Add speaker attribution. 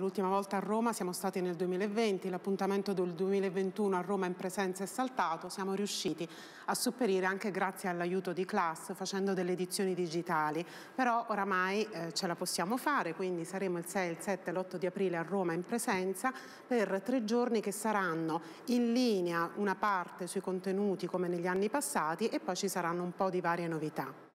Speaker 1: L'ultima volta a Roma siamo stati nel 2020, l'appuntamento del 2021 a Roma in presenza è saltato, siamo riusciti a sopperire anche grazie all'aiuto di Class facendo delle edizioni digitali, però oramai eh, ce la possiamo fare, quindi saremo il 6, il 7, l'8 di aprile a Roma in presenza per tre giorni che saranno in linea una parte sui contenuti come negli anni passati e poi ci saranno un po' di varie novità.